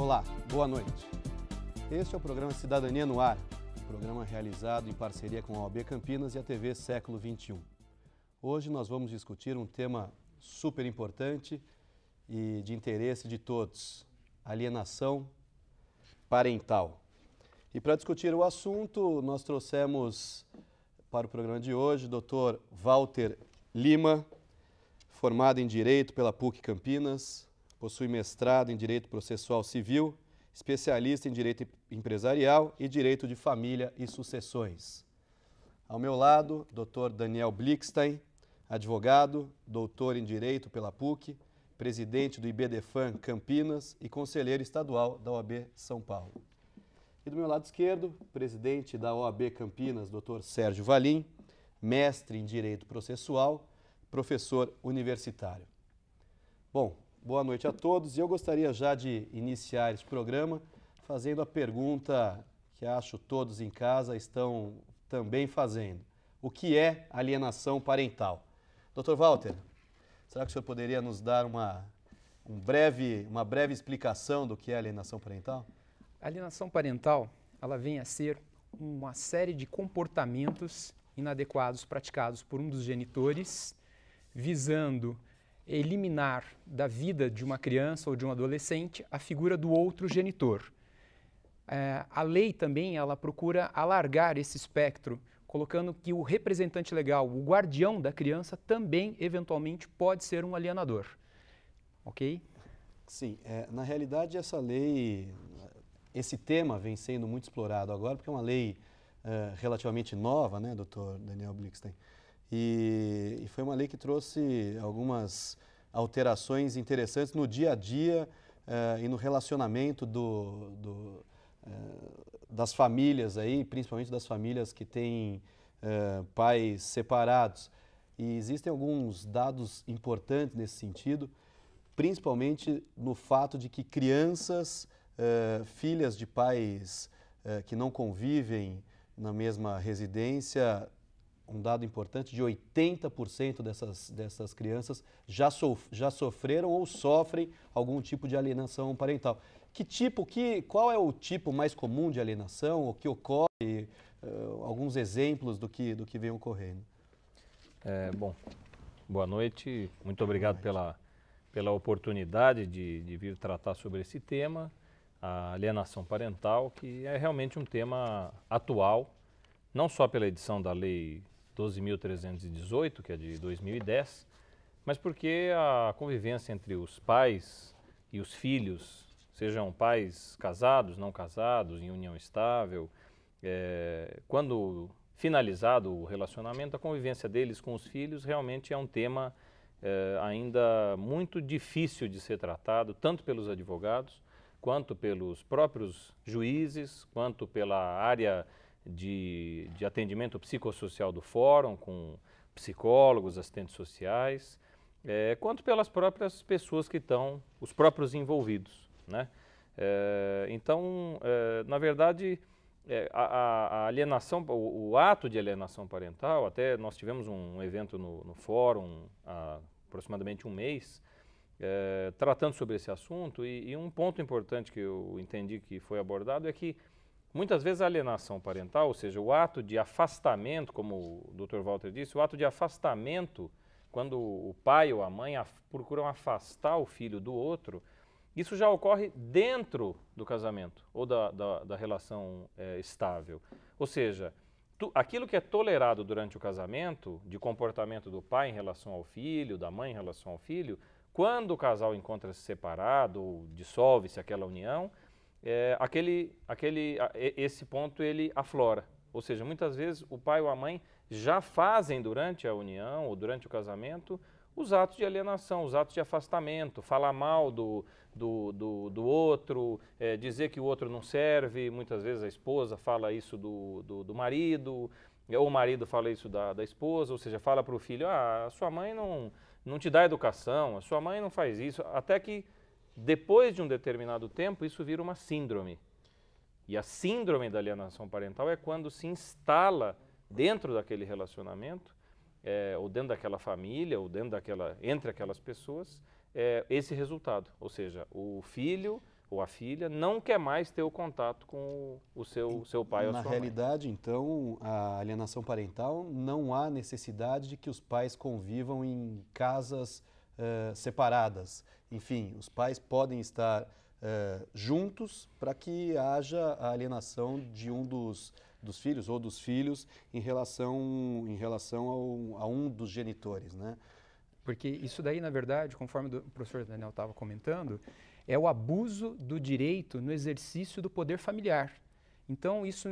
Olá, boa noite. Este é o programa Cidadania no Ar, um programa realizado em parceria com a OAB Campinas e a TV Século XXI. Hoje nós vamos discutir um tema super importante e de interesse de todos: alienação parental. E para discutir o assunto, nós trouxemos para o programa de hoje o doutor Walter Lima, formado em Direito pela PUC Campinas, possui mestrado em Direito Processual Civil, especialista em Direito Empresarial e Direito de Família e Sucessões. Ao meu lado, Dr. Daniel Blickstein, advogado, doutor em Direito pela PUC, presidente do IBDFAN Campinas e conselheiro estadual da OAB São Paulo. E do meu lado esquerdo, presidente da OAB Campinas, Dr. Sérgio Valim, mestre em Direito Processual, professor universitário. Bom, Boa noite a todos. Eu gostaria já de iniciar este programa fazendo a pergunta que acho todos em casa estão também fazendo. O que é alienação parental? Dr. Walter, será que o senhor poderia nos dar uma, um breve, uma breve explicação do que é alienação parental? A alienação parental ela vem a ser uma série de comportamentos inadequados praticados por um dos genitores, visando eliminar da vida de uma criança ou de um adolescente a figura do outro genitor. É, a lei também ela procura alargar esse espectro, colocando que o representante legal, o guardião da criança, também eventualmente pode ser um alienador. Ok? Sim, é, na realidade essa lei, esse tema vem sendo muito explorado agora, porque é uma lei é, relativamente nova, né, doutor Daniel Blixten? E, e foi uma lei que trouxe algumas alterações interessantes no dia a dia eh, e no relacionamento do, do, eh, das famílias aí, principalmente das famílias que têm eh, pais separados. E existem alguns dados importantes nesse sentido, principalmente no fato de que crianças, filhas de pais que não convivem na mesma residência, um dado importante, de 80% dessas, dessas crianças já, sof já sofreram ou sofrem algum tipo de alienação parental. Que tipo, que, qual é o tipo mais comum de alienação, o que ocorre, uh, alguns exemplos do que, do que vem ocorrendo? É, bom, boa noite, muito obrigado noite. Pela, pela oportunidade de, de vir tratar sobre esse tema, a alienação parental, que é realmente um tema atual, não só pela edição da Lei 12.318, que é de 2010, mas porque a convivência entre os pais e os filhos, sejam pais casados, não casados, em união estável, é, quando finalizado o relacionamento, a convivência deles com os filhos realmente é um tema é, ainda muito difícil de ser tratado, tanto pelos advogados, quanto pelos próprios juízes, quanto pela área de, de atendimento psicossocial do fórum, com psicólogos, assistentes sociais, é, quanto pelas próprias pessoas que estão, os próprios envolvidos. Né? É, então, é, na verdade, é, a, a, alienação, o, o, ato de alienação parental, até nós tivemos um evento no, no fórum há aproximadamente um mês, é, tratando sobre esse assunto, e, e um ponto importante que eu entendi que foi abordado é que Muitas vezes a alienação parental, ou seja, o ato de afastamento, como o Dr. Walter disse, o ato de afastamento, quando o pai ou a mãe af procuram afastar o filho do outro, isso já ocorre dentro do casamento ou da, da, da relação é, estável. Ou seja, tu, aquilo que é tolerado durante o casamento, de comportamento do pai em relação ao filho, da mãe em relação ao filho, quando o casal encontra-se separado ou dissolve-se aquela união, é, aquele, aquele, esse ponto ele aflora. Ou seja, muitas vezes o pai ou a mãe já fazem durante a união ou durante o casamento os atos de alienação, os atos de afastamento, falar mal do, do, do, do outro, é, dizer que o outro não serve, muitas vezes a esposa fala isso do, do, do marido, ou o marido fala isso da, da esposa, ou seja, fala para o filho, ah, a sua mãe não, não te dá educação, a sua mãe não faz isso, até que depois de um determinado tempo, isso vira uma síndrome. E a síndrome da alienação parental é quando se instala dentro daquele relacionamento, é, ou dentro daquela família, ou dentro daquela, entre aquelas pessoas, é, esse resultado. Ou seja, o filho ou a filha não quer mais ter o contato com o seu, seu pai ou Na realidade, mãe. então, a alienação parental não há necessidade de que os pais convivam em casas eh, separadas. Enfim, os pais podem estar uh, juntos para que haja a alienação de um dos, dos filhos ou dos filhos em relação, em relação ao, a um dos genitores, né? Porque isso daí, na verdade, conforme o professor Daniel estava comentando, é o abuso do direito no exercício do poder familiar. Então, isso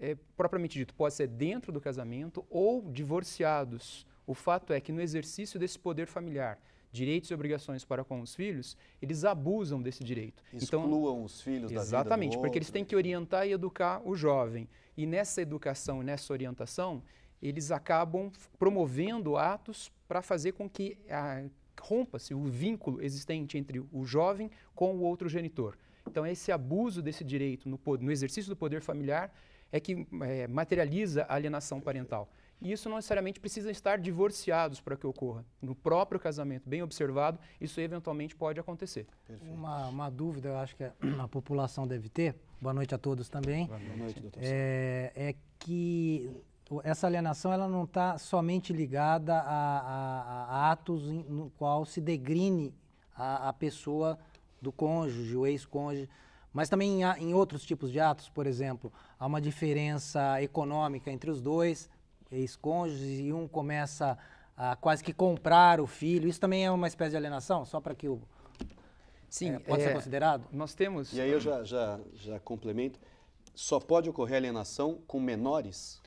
é propriamente dito, pode ser dentro do casamento ou divorciados. O fato é que no exercício desse poder familiar, direitos e obrigações para com os filhos, eles abusam desse direito. Então, Excluam então, os filhos da Exatamente, porque eles têm que orientar e educar o jovem. E nessa educação, nessa orientação, eles acabam promovendo atos para fazer com que ah, rompa-se o vínculo existente entre o jovem com o outro genitor. Então, esse abuso desse direito no, no exercício do poder familiar é que é, materializa a alienação parental. E isso não necessariamente precisa estar divorciados para que ocorra. No próprio casamento, bem observado, isso eventualmente pode acontecer. Uma, uma, dúvida, eu acho que a, a, população deve ter, boa noite a todos também. Boa noite, é, doutor. É, é que essa alienação ela não está somente ligada a, a, a atos em, no qual se degrine a, a pessoa do cônjuge, o ex-cônjuge, mas também em, em outros tipos de atos, por exemplo, há uma diferença econômica entre os dois, ex-cônjuges e um começa a quase que comprar o filho. Isso também é uma espécie de alienação, só para que o. Sim, é, pode é, ser considerado? Nós temos. E aí eu já, já, já complemento. Só pode ocorrer alienação com menores?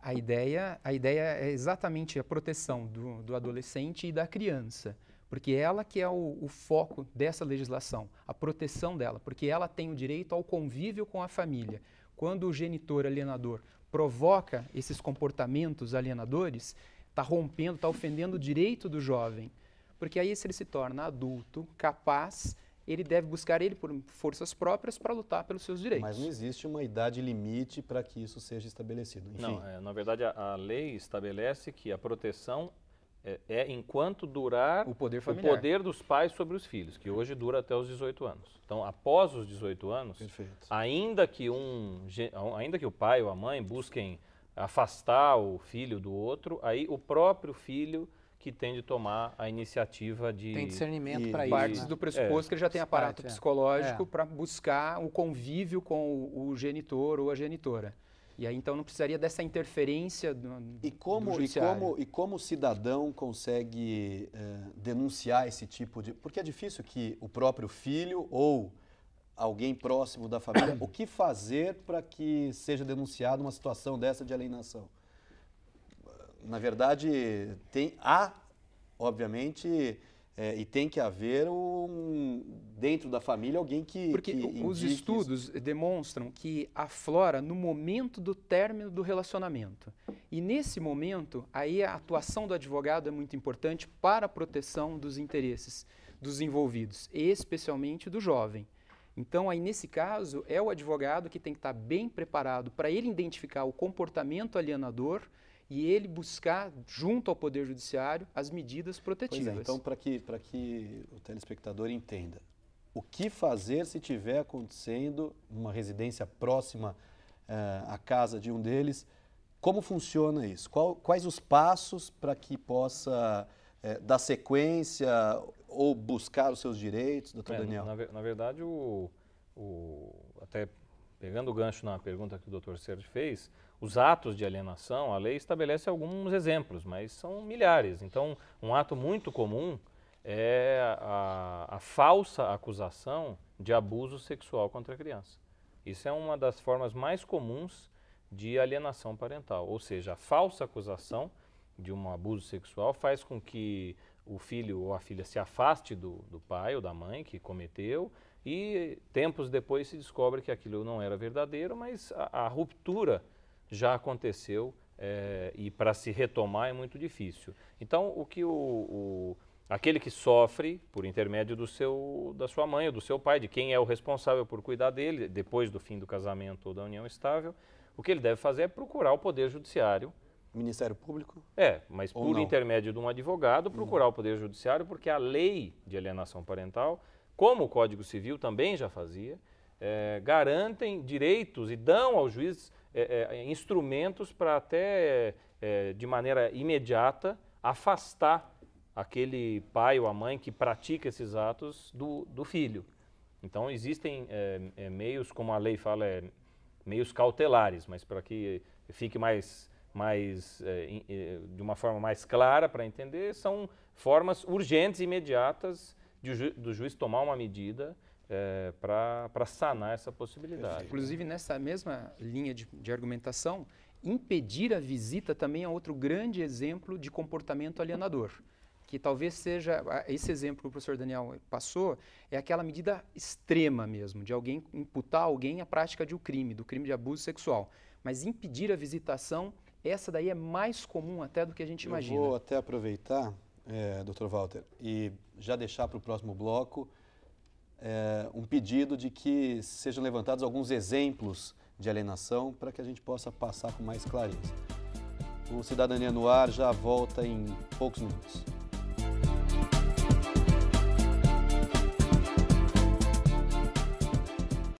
A ideia, a ideia é exatamente a proteção do, do adolescente e da criança, porque ela que é o, o foco dessa legislação, a proteção dela, porque ela tem o direito ao convívio com a família. Quando o genitor alienador provoca esses comportamentos alienadores, está rompendo, está ofendendo o direito do jovem. Porque aí, se ele se torna adulto, capaz, ele deve buscar ele por forças próprias para lutar pelos seus direitos. Mas não existe uma idade limite para que isso seja estabelecido. Enfim. Não, é, na verdade, a, a lei estabelece que a proteção é, é, enquanto durar o poder, o poder dos pais sobre os filhos, que hoje dura até os 18 anos. Então, após os 18 anos, Perfeito. ainda que um, ainda que o pai ou a mãe busquem afastar o filho do outro, aí o próprio filho que tem de tomar a iniciativa de tem discernimento para isso. Partes né? do é. pressuposto é. que ele já tem aparato Parte, é. psicológico é. para buscar o convívio com o, o genitor ou a genitora. E aí então não precisaria dessa interferência do, e como, do e como E como o cidadão consegue eh, denunciar esse tipo de... Porque é difícil que o próprio filho ou alguém próximo da família... o que fazer para que seja denunciada uma situação dessa de alienação? Na verdade, tem, há, obviamente, é, e tem que haver um, dentro da família alguém que. Porque que os estudos isso. demonstram que aflora no momento do término do relacionamento. E nesse momento, aí a atuação do advogado é muito importante para a proteção dos interesses dos envolvidos, especialmente do jovem. Então, aí nesse caso, é o advogado que tem que estar bem preparado para ele identificar o comportamento alienador e ele buscar, junto ao Poder Judiciário, as medidas protetivas. É, então, para que, que o telespectador entenda, o que fazer se tiver acontecendo uma residência próxima uh, à casa de um deles? Como funciona isso? Qual, quais os passos para que possa eh, dar sequência ou buscar os seus direitos, doutor é, Daniel? Na, na verdade, o, o, até pegando o gancho na pergunta que o doutor Sérgio fez, os atos de alienação, a lei estabelece alguns exemplos, mas são milhares. Então, um ato muito comum é a, a falsa acusação de abuso sexual contra a criança. Isso é uma das formas mais comuns de alienação parental, ou seja, a falsa acusação de um abuso sexual faz com que o filho ou a filha se afaste do, do pai ou da mãe que cometeu e tempos depois se descobre que aquilo não era verdadeiro, mas a, a ruptura já aconteceu é, e para se retomar é muito difícil. Então, o que o, o, aquele que sofre por intermédio do seu, da sua mãe ou do seu pai, de quem é o responsável por cuidar dele depois do fim do casamento ou da união estável, o que ele deve fazer é procurar o Poder Judiciário. Ministério Público? É, mas por não? intermédio de um advogado, procurar hum. o Poder Judiciário, porque a lei de alienação parental, como o Código Civil também já fazia, é, garantem direitos e dão ao juiz é, é, é, instrumentos para até, é, de maneira imediata, afastar aquele pai ou a mãe que pratica esses atos do, do filho. Então, existem meios, como a lei fala, meios cautelares, mas para que fique mais, mais de uma forma mais clara para entender, são formas urgentes e imediatas de, do juiz tomar uma medida é, eh, para sanar essa possibilidade. Inclusive, nessa mesma linha de, de argumentação, impedir a visita também é outro grande exemplo de comportamento alienador que talvez seja esse exemplo que o professor Daniel passou, é aquela medida extrema mesmo, de alguém imputar alguém a prática de um crime, do crime de abuso sexual. Mas impedir a visitação, essa daí é mais comum até do que a gente Eu imagina. Vou até aproveitar, é, eh, Dr. Walter, e já deixar para o próximo bloco é, um pedido de que sejam levantados alguns exemplos de alienação para que a gente possa passar com mais clareza. O Cidadania no Ar já volta em poucos minutos.